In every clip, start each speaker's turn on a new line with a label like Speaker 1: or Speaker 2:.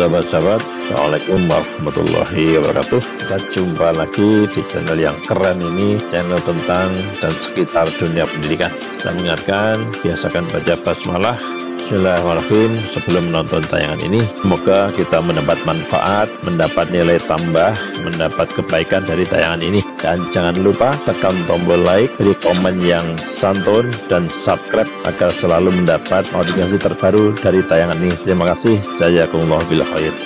Speaker 1: Sahabat-sahabat, Assalamualaikum warahmatullahi wabarakatuh Kita jumpa lagi di channel yang keren ini Channel tentang dan sekitar dunia pendidikan Saya mengingatkan, biasakan baca basmalah Bismillahirrahmanirrahim. Sebelum menonton tayangan ini, semoga kita mendapat manfaat, mendapat nilai tambah, mendapat kebaikan dari tayangan ini. Dan jangan lupa tekan tombol like, beri komen yang santun, dan subscribe agar selalu mendapat notifikasi terbaru dari tayangan ini. Terima kasih. Jayakumullah bil khair.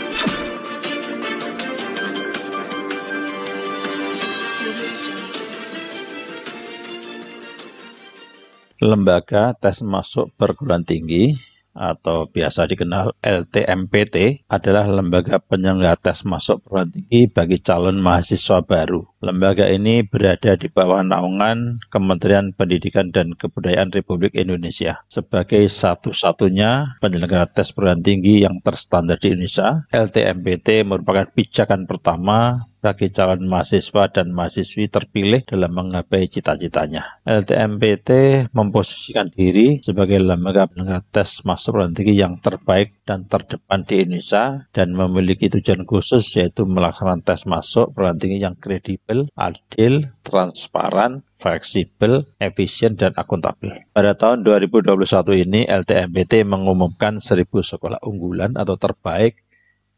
Speaker 1: lembaga tes masuk perguruan tinggi atau biasa dikenal LTMPT adalah lembaga penyelenggara tes masuk perguruan tinggi bagi calon mahasiswa baru. Lembaga ini berada di bawah naungan Kementerian Pendidikan dan Kebudayaan Republik Indonesia. Sebagai satu-satunya penyelenggara tes perguruan tinggi yang terstandar di Indonesia, LTMPT merupakan pijakan pertama bagi calon mahasiswa dan mahasiswi terpilih dalam menggapai cita-citanya. LTMPT memposisikan diri sebagai lembaga penegak tes masuk perguruan tinggi yang terbaik dan terdepan di Indonesia dan memiliki tujuan khusus yaitu melaksanakan tes masuk perguruan tinggi yang kredibel, adil, transparan, fleksibel, efisien, dan akuntabel. Pada tahun 2021 ini, LTMPT mengumumkan 1000 sekolah unggulan atau terbaik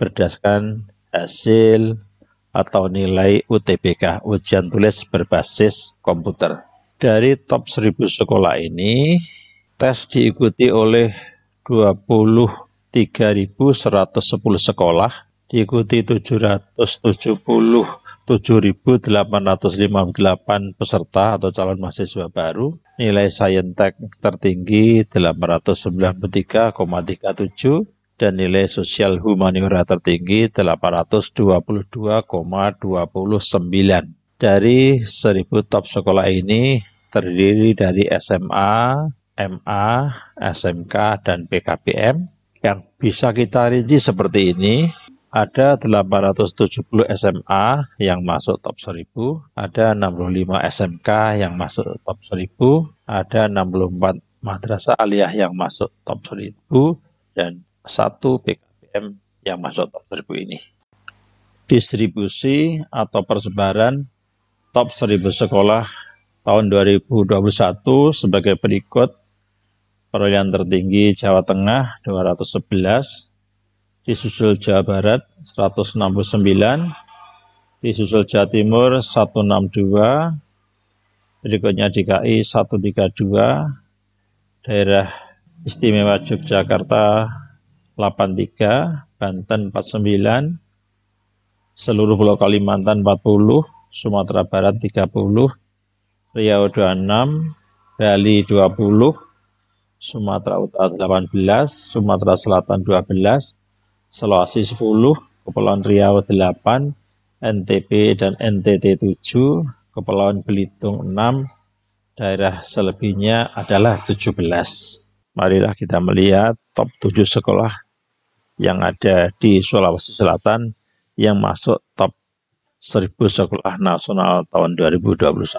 Speaker 1: berdasarkan hasil atau nilai UTBK, ujian tulis berbasis komputer. Dari top 1000 sekolah ini, tes diikuti oleh 23.110 sekolah, diikuti 777.858 peserta atau calon mahasiswa baru. Nilai saintek tertinggi 893,37 dan nilai sosial humaniora tertinggi 822,29. Dari 1000 top sekolah ini terdiri dari SMA, MA, SMK, dan PKPM. Yang bisa kita rinci seperti ini, ada 870 SMA yang masuk top 1000, ada 65 SMK yang masuk top 1000, ada 64 madrasah aliyah yang masuk top 1000, dan satu BKBM yang masuk top 1000 ini. Distribusi atau persebaran top 1000 sekolah tahun 2021 sebagai berikut. Perolehan tertinggi Jawa Tengah 211, disusul Jawa Barat 169, disusul Jawa Timur 162, berikutnya DKI 132, daerah istimewa Yogyakarta 83, Banten 49, seluruh Pulau Kalimantan 40, Sumatera Barat 30, Riau 26, Bali 20, Sumatera Utara 18, Sumatera Selatan 12, Sulawesi 10, Kepulauan Riau 8, NTP dan NTT 7, Kepulauan Belitung 6, daerah selebihnya adalah 17 marilah kita melihat top 7 sekolah yang ada di Sulawesi Selatan yang masuk top 1000 sekolah nasional tahun 2021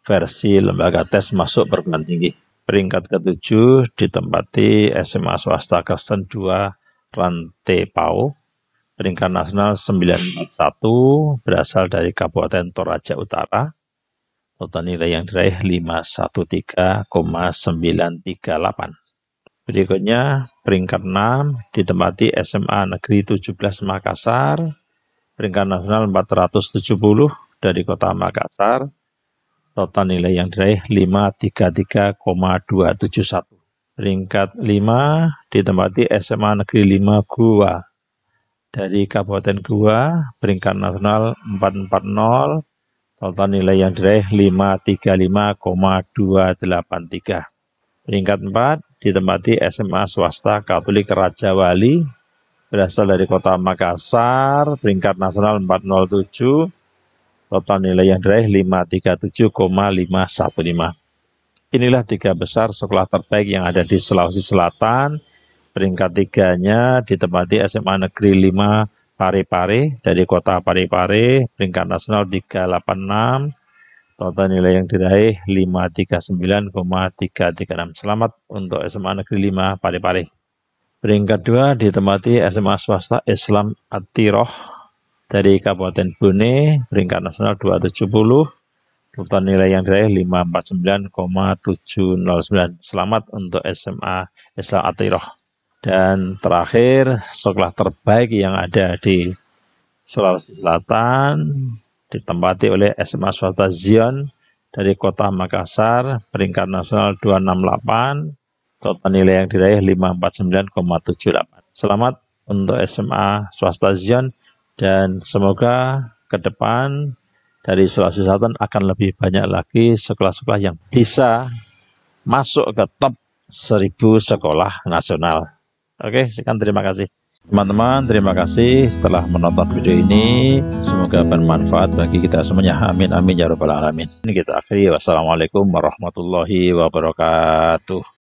Speaker 1: versi lembaga tes masuk perguruan tinggi. Peringkat ke-7 ditempati SMA swasta Kristen 2 Rante Pau. Peringkat nasional 91 berasal dari Kabupaten Toraja Utara total nilai yang diraih 513,938. Berikutnya peringkat 6 ditempati SMA Negeri 17 Makassar, peringkat nasional 470 dari kota Makassar, total nilai yang diraih 533,271. Peringkat 5 ditempati SMA Negeri 5 Gua dari Kabupaten Gua, peringkat nasional 440, total nilai yang diraih 535,283. Peringkat 4 ditempati SMA swasta Katolik Raja Wali berasal dari kota Makassar, peringkat nasional 407, total nilai yang diraih 537,515. Inilah tiga besar sekolah terbaik yang ada di Sulawesi Selatan. Peringkat tiganya ditempati SMA Negeri 5 Parepare dari kota Parepare peringkat nasional 386 total nilai yang diraih 539,336 selamat untuk SMA Negeri 5 Parepare peringkat 2 ditempati SMA swasta Islam Atiroh dari Kabupaten Bone peringkat nasional 270 total nilai yang diraih 549,709 selamat untuk SMA Islam Atiroh dan terakhir, sekolah terbaik yang ada di Sulawesi Selatan ditempati oleh SMA Swasta Zion dari kota Makassar, peringkat nasional 268, total nilai yang diraih 549,78. Selamat untuk SMA Swasta Zion dan semoga ke depan dari Sulawesi Selatan akan lebih banyak lagi sekolah-sekolah yang bisa masuk ke top 1000 sekolah nasional. Oke, sekian terima kasih. Teman-teman, terima kasih telah menonton video ini. Semoga bermanfaat bagi kita semuanya. Amin, amin, ya rabbal alamin. Ini kita akhiri. Wassalamualaikum warahmatullahi wabarakatuh.